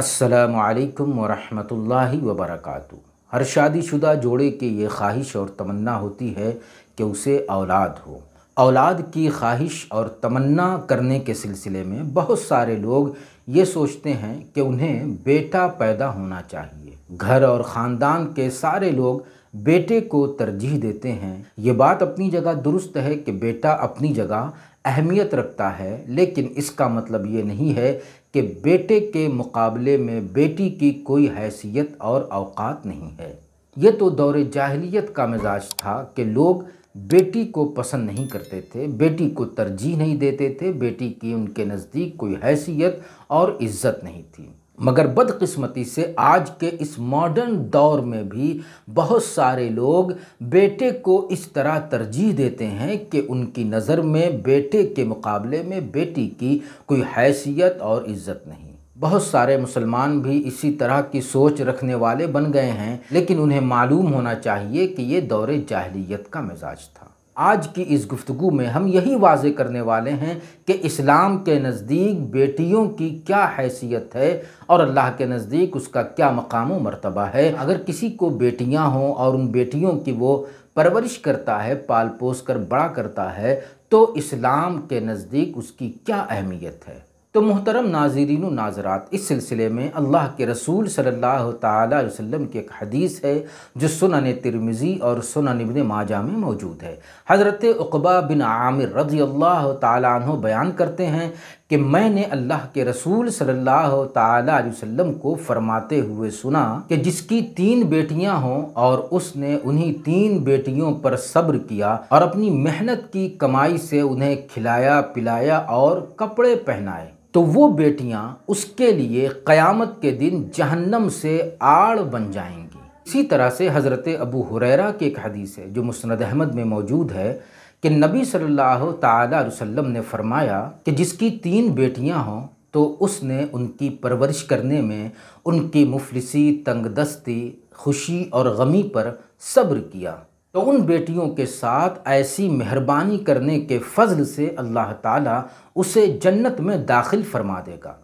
असलकम वरहमल वबरक हर शादीशुदा जोड़े के ये ख्वाहिश और तमन्ना होती है कि उसे औलाद हो औलाद की ख्वाहिश और तमन्ना करने के सिलसिले में बहुत सारे लोग ये सोचते हैं कि उन्हें बेटा पैदा होना चाहिए घर और ख़ानदान के सारे लोग बेटे को तरजीह देते हैं ये बात अपनी जगह दुरुस्त है कि बेटा अपनी जगह अहमियत रखता है लेकिन इसका मतलब ये नहीं है कि बेटे के मुकाबले में बेटी की कोई हैसियत और अवकात नहीं है ये तो दौर जाहलीत का मिजाज था कि लोग बेटी को पसंद नहीं करते थे बेटी को तरजीह नहीं देते थे बेटी की उनके नज़दीक कोई हैसियत और इज़्ज़त नहीं थी मगर बदकिस्मती से आज के इस मॉडर्न दौर में भी बहुत सारे लोग बेटे को इस तरह तरजीह देते हैं कि उनकी नज़र में बेटे के मुकाबले में बेटी की कोई हैसियत और इज़्ज़त नहीं बहुत सारे मुसलमान भी इसी तरह की सोच रखने वाले बन गए हैं लेकिन उन्हें मालूम होना चाहिए कि ये दौरे जाहलीत का मिजाज था आज की इस गुफ्तु में हम यही वाजे करने वाले हैं कि इस्लाम के नज़दीक बेटियों की क्या हैसियत है और अल्लाह के नज़दीक उसका क्या मकाम व मरतबा है अगर किसी को बेटियां हों और उन बेटियों की वो परवरिश करता है पाल पोस कर बड़ा करता है तो इस्लाम के नज़दीक उसकी क्या अहमियत है तो मोहतरम नाजरीन नाजरात इस सिलसिले में अल्लाह के रसूल सल्लल्लाहु अलैहि वसल्लम की एक हदीस है जो सुनन तिरमिज़ी और सुनन इबन माजा में मौजूद है हज़रत उकबा बिन आमिर रज़ी अल्लाह तु बयान करते हैं कि मैंने अल्लाह के रसूल सल्लल्लाहु अलैहि वसल्लम को फरमाते हुए सुना कि जिसकी तीन बेटियां हों और उसने उन्हीं तीन बेटियों पर सब्र किया और अपनी मेहनत की कमाई से उन्हें खिलाया पिलाया और कपड़े पहनाए तो वो बेटियां उसके लिए क़यामत के दिन जहन्नम से आड़ बन जाएंगी इसी तरह से हज़रत अबू हुरैरा की एक हदीस है जो मुस्ंद अहमद में मौजूद है कि नबी सल्लल्लाहु अलैहि वसल्लम ने फरमाया कि जिसकी तीन बेटियां हों तो उसने उनकी परवरिश करने में उनकी मुफलिसी तंगदस्ती खुशी और गमी पर सब्र किया तो उन बेटियों के साथ ऐसी मेहरबानी करने के फजल से अल्लाह ताला उसे जन्नत में दाखिल फरमा देगा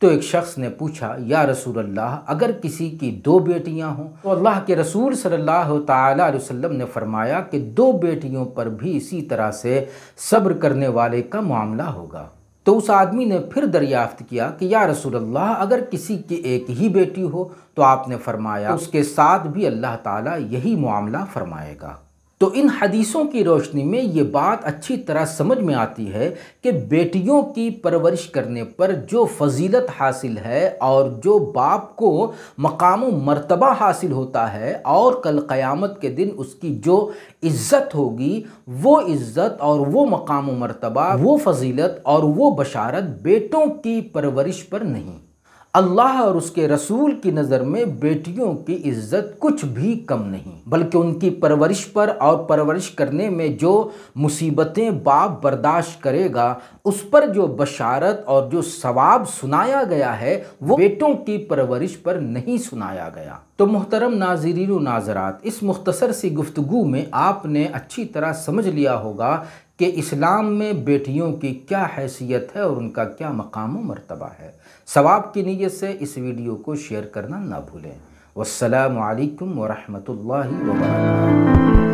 तो एक शख्स ने पूछा या रसूल अल्लाह अगर किसी की दो बेटियां हों तो अल्लाह के रसूल सल्लल्लाहु अलैहि वसल्लम ने फरमाया कि दो बेटियों पर भी इसी तरह से सब्र करने वाले का मामला होगा तो उस आदमी ने फिर दरियाफ्त किया कि या रसूल अल्लाह अगर किसी की एक ही बेटी हो तो आपने फरमाया उसके साथ भी अल्लाह ताला यही मामला फरमाएगा तो इन हदीसों की रोशनी में ये बात अच्छी तरह समझ में आती है कि बेटियों की परवरिश करने पर जो फजीलत हासिल है और जो बाप को मकाम मरतबा हासिल होता है और कल क़यामत के दिन उसकी जो इज़्ज़त होगी वो इज़्ज़त और वो मकाम मरतबा वो फजीलत और वो बशारत बेटों की परवरिश पर नहीं अल्लाह और उसके रसूल की नज़र में बेटियों की इज्जत कुछ भी कम नहीं बल्कि उनकी परवरिश पर और परवरिश करने में जो मुसीबतें बाप बर्दाश्त करेगा उस पर जो बशारत और जो सवाब सुनाया गया है वो बेटों की परवरिश पर नहीं सुनाया गया तो मोहतरम नाजरीन नाजरात इस मुख्तसर सी गुफ्तु में आपने अच्छी तरह समझ लिया होगा कि इस्लाम में बेटियों की क्या हैसियत है और उनका क्या मकाम मरतबा है सवाब की नीयत से इस वीडियो को शेयर करना ना भूलें वालकम वरहमल वर्क